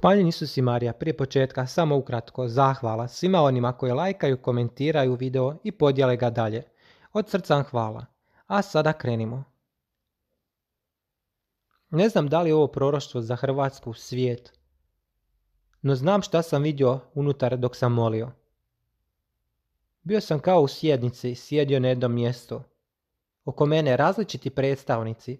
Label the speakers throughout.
Speaker 1: Hvaljen Isus i Marija, prije početka samo ukratko zahvala svima onima koji lajkaju, komentiraju video i podijele ga dalje. Od srca hvala. A sada krenimo. Ne znam da li je ovo proroštvo za Hrvatsku svijet, no znam šta sam vidio unutar dok sam molio. Bio sam kao u sjednici, sjedio na jednom mjestu. Oko mene različiti predstavnici,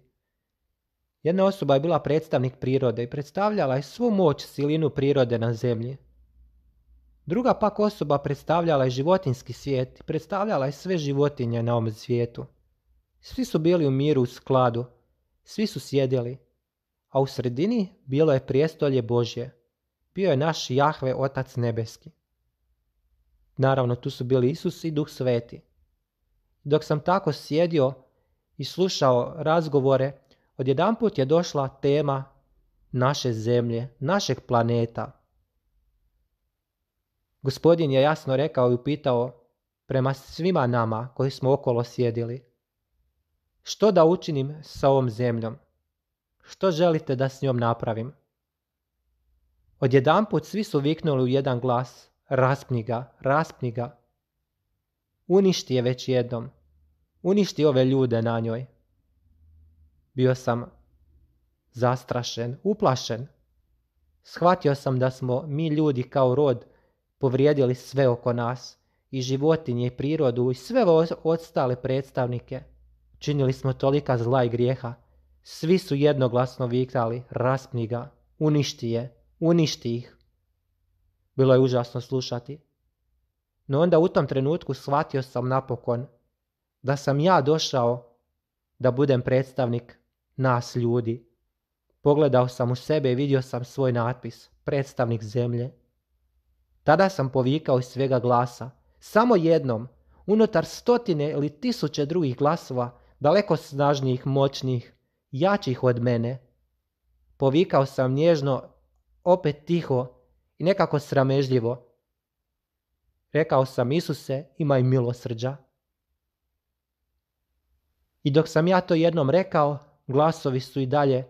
Speaker 1: jedna osoba je bila predstavnik prirode i predstavljala je svu moć silinu prirode na zemlji. Druga pak osoba predstavljala je životinski svijet i predstavljala je sve životinje na ovom svijetu. Svi su bili u miru u skladu, svi su sjedili, a u sredini bilo je prijestolje Božje. Bio je naš Jahve Otac Nebeski. Naravno, tu su bili Isus i Duh Sveti. Dok sam tako sjedio i slušao razgovore, odjedanput je došla tema naše zemlje, našeg planeta. Gospodin je jasno rekao i upitao prema svima nama koji smo okolo sjedili. Što da učinim sa ovom zemljom? Što želite da s njom napravim? Odjedanput svi su viknuli u jedan glas, raspni ga, raspni ga. Uništi je već jednom. Uništi ove ljude na njoj. Bio sam zastrašen, uplašen. Shvatio sam da smo mi ljudi kao rod povrijedili sve oko nas, i životinje, i prirodu, i sve ostale predstavnike. Činili smo tolika zla i grijeha. Svi su jednoglasno vikali, raspni ga, uništi je, uništi ih. Bilo je užasno slušati. No onda u tom trenutku shvatio sam napokon da sam ja došao da budem predstavnik nas ljudi. Pogledao sam u sebe i vidio sam svoj natpis, predstavnik zemlje. Tada sam povikao iz svega glasa, samo jednom, unutar stotine ili tisuće drugih glasova, daleko snažnijih, moćnih, jačih od mene. Povikao sam nježno, opet tiho i nekako sramežljivo. Rekao sam Isuse, imaj milosrđa. I dok sam ja to jednom rekao, glasovi su i dalje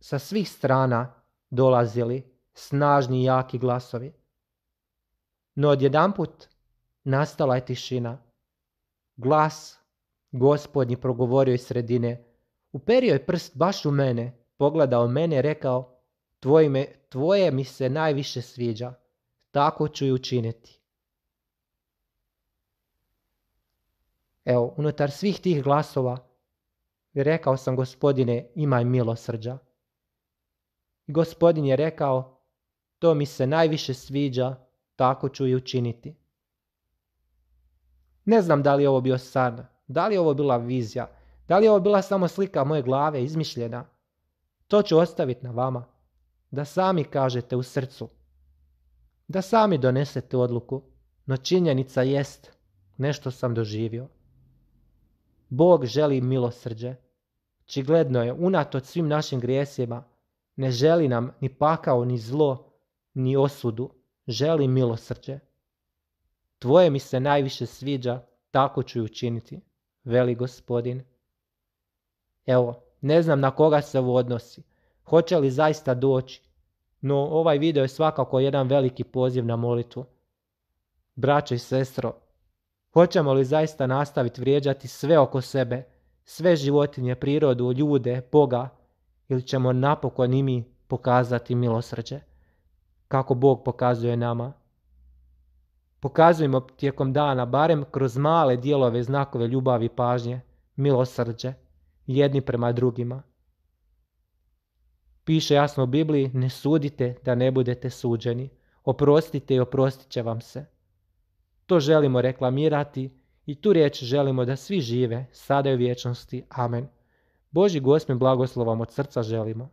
Speaker 1: sa svih strana dolazili, snažni i jaki glasovi. No odjedanput nastala je tišina. Glas gospodnji progovorio iz sredine. Uperio je prst baš u mene, pogledao mene, rekao, tvoje, me, tvoje mi se najviše sviđa, tako ću i učiniti. Evo, unutar svih tih glasova rekao sam gospodine, imaj milosrđa. I gospodin je rekao, to mi se najviše sviđa, tako ću i učiniti. Ne znam da li je ovo bio san, da li je ovo bila vizija, da li je ovo bila samo slika moje glave izmišljena. To ću ostaviti na vama, da sami kažete u srcu, da sami donesete odluku, no činjenica jest, nešto sam doživio. Bog želi milosrđe, Čigledno je, unatoč svim našim grijesima, ne želi nam ni pakao, ni zlo, ni osudu, želi milosrđe. Tvoje mi se najviše sviđa, tako ću učiniti, veli gospodin. Evo, ne znam na koga se ovo odnosi, hoće li zaista doći, no ovaj video je svakako jedan veliki poziv na molitvu. Braćo i sestro, hoćemo li zaista nastaviti vrijeđati sve oko sebe, sve životinje, prirodu, ljude, Boga, ili ćemo napokon i pokazati milosrđe, kako Bog pokazuje nama. Pokazujemo tijekom dana, barem kroz male dijelove znakove ljubavi i pažnje, milosrđe, jedni prema drugima. Piše jasno u Bibliji, ne sudite da ne budete suđeni, oprostite i oprostit će vam se. To želimo reklamirati i tu riječ želimo da svi žive, sada i u vječnosti. Amen. Boži gospin blagoslovom od srca želimo.